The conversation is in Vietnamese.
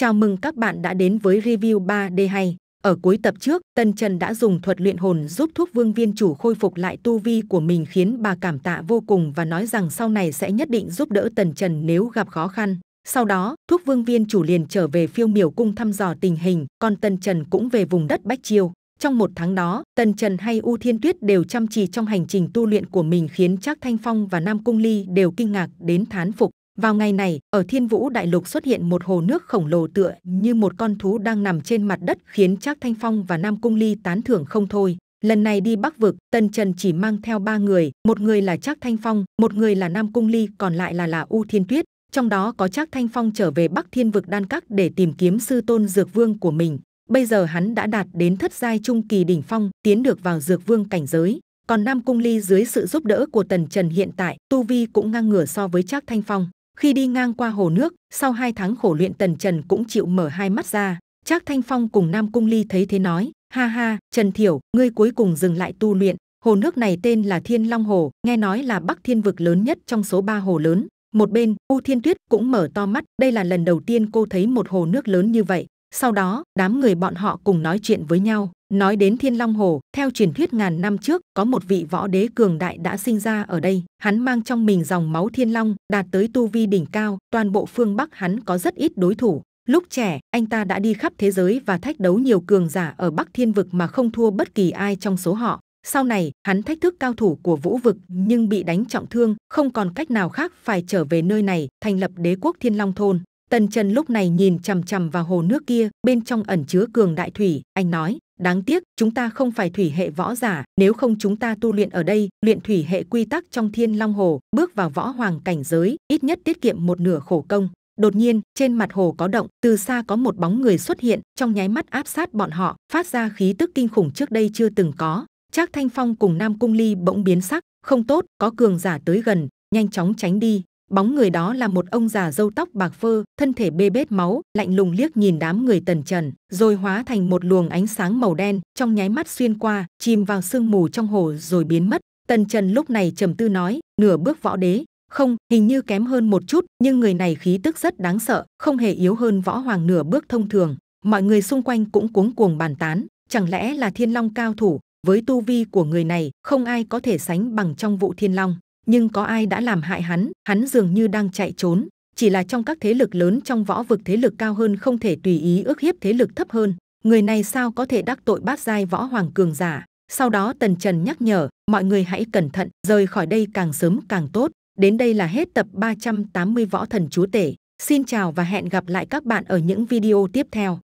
Chào mừng các bạn đã đến với review 3D hay. Ở cuối tập trước, Tân Trần đã dùng thuật luyện hồn giúp thuốc vương viên chủ khôi phục lại tu vi của mình khiến bà cảm tạ vô cùng và nói rằng sau này sẽ nhất định giúp đỡ Tần Trần nếu gặp khó khăn. Sau đó, thuốc vương viên chủ liền trở về phiêu miểu cung thăm dò tình hình, còn Tân Trần cũng về vùng đất Bách Chiêu. Trong một tháng đó, Tần Trần hay U Thiên Tuyết đều chăm chỉ trong hành trình tu luyện của mình khiến Trác Thanh Phong và Nam Cung Ly đều kinh ngạc đến thán phục. Vào ngày này, ở Thiên Vũ Đại Lục xuất hiện một hồ nước khổng lồ tựa như một con thú đang nằm trên mặt đất khiến Trác Thanh Phong và Nam Cung Ly tán thưởng không thôi. Lần này đi Bắc Vực, Tân Trần chỉ mang theo ba người, một người là Trác Thanh Phong, một người là Nam Cung Ly, còn lại là là U Thiên Tuyết. Trong đó có Trác Thanh Phong trở về Bắc Thiên Vực Đan Các để tìm kiếm sư tôn Dược Vương của mình. Bây giờ hắn đã đạt đến thất giai trung kỳ đỉnh phong, tiến được vào Dược Vương cảnh giới. Còn Nam Cung Ly dưới sự giúp đỡ của Tần Trần hiện tại, tu vi cũng ngang ngửa so với Trác Thanh Phong. Khi đi ngang qua hồ nước, sau hai tháng khổ luyện Tần Trần cũng chịu mở hai mắt ra. Trác Thanh Phong cùng Nam Cung Ly thấy thế nói, ha ha, Trần Thiểu, ngươi cuối cùng dừng lại tu luyện. Hồ nước này tên là Thiên Long Hồ, nghe nói là Bắc Thiên Vực lớn nhất trong số ba hồ lớn. Một bên, U Thiên Tuyết cũng mở to mắt, đây là lần đầu tiên cô thấy một hồ nước lớn như vậy. Sau đó, đám người bọn họ cùng nói chuyện với nhau. Nói đến Thiên Long Hồ, theo truyền thuyết ngàn năm trước, có một vị võ đế cường đại đã sinh ra ở đây. Hắn mang trong mình dòng máu Thiên Long, đạt tới tu vi đỉnh cao, toàn bộ phương Bắc hắn có rất ít đối thủ. Lúc trẻ, anh ta đã đi khắp thế giới và thách đấu nhiều cường giả ở Bắc Thiên Vực mà không thua bất kỳ ai trong số họ. Sau này, hắn thách thức cao thủ của vũ vực nhưng bị đánh trọng thương, không còn cách nào khác phải trở về nơi này, thành lập đế quốc Thiên Long Thôn. Tần Trần lúc này nhìn chằm chằm vào hồ nước kia, bên trong ẩn chứa cường đại thủy, anh nói, Đáng tiếc, chúng ta không phải thủy hệ võ giả, nếu không chúng ta tu luyện ở đây, luyện thủy hệ quy tắc trong Thiên Long Hồ, bước vào võ hoàng cảnh giới, ít nhất tiết kiệm một nửa khổ công. Đột nhiên, trên mặt hồ có động, từ xa có một bóng người xuất hiện, trong nháy mắt áp sát bọn họ, phát ra khí tức kinh khủng trước đây chưa từng có. Trác Thanh Phong cùng Nam Cung Ly bỗng biến sắc, không tốt, có cường giả tới gần, nhanh chóng tránh đi bóng người đó là một ông già râu tóc bạc phơ thân thể bê bết máu lạnh lùng liếc nhìn đám người tần trần rồi hóa thành một luồng ánh sáng màu đen trong nháy mắt xuyên qua chìm vào sương mù trong hồ rồi biến mất tần trần lúc này trầm tư nói nửa bước võ đế không hình như kém hơn một chút nhưng người này khí tức rất đáng sợ không hề yếu hơn võ hoàng nửa bước thông thường mọi người xung quanh cũng cuống cuồng bàn tán chẳng lẽ là thiên long cao thủ với tu vi của người này không ai có thể sánh bằng trong vụ thiên long nhưng có ai đã làm hại hắn hắn dường như đang chạy trốn chỉ là trong các thế lực lớn trong võ vực thế lực cao hơn không thể tùy ý ước hiếp thế lực thấp hơn người này sao có thể đắc tội bát giai võ hoàng cường giả sau đó tần trần nhắc nhở mọi người hãy cẩn thận rời khỏi đây càng sớm càng tốt đến đây là hết tập 380 võ thần chúa tể xin chào và hẹn gặp lại các bạn ở những video tiếp theo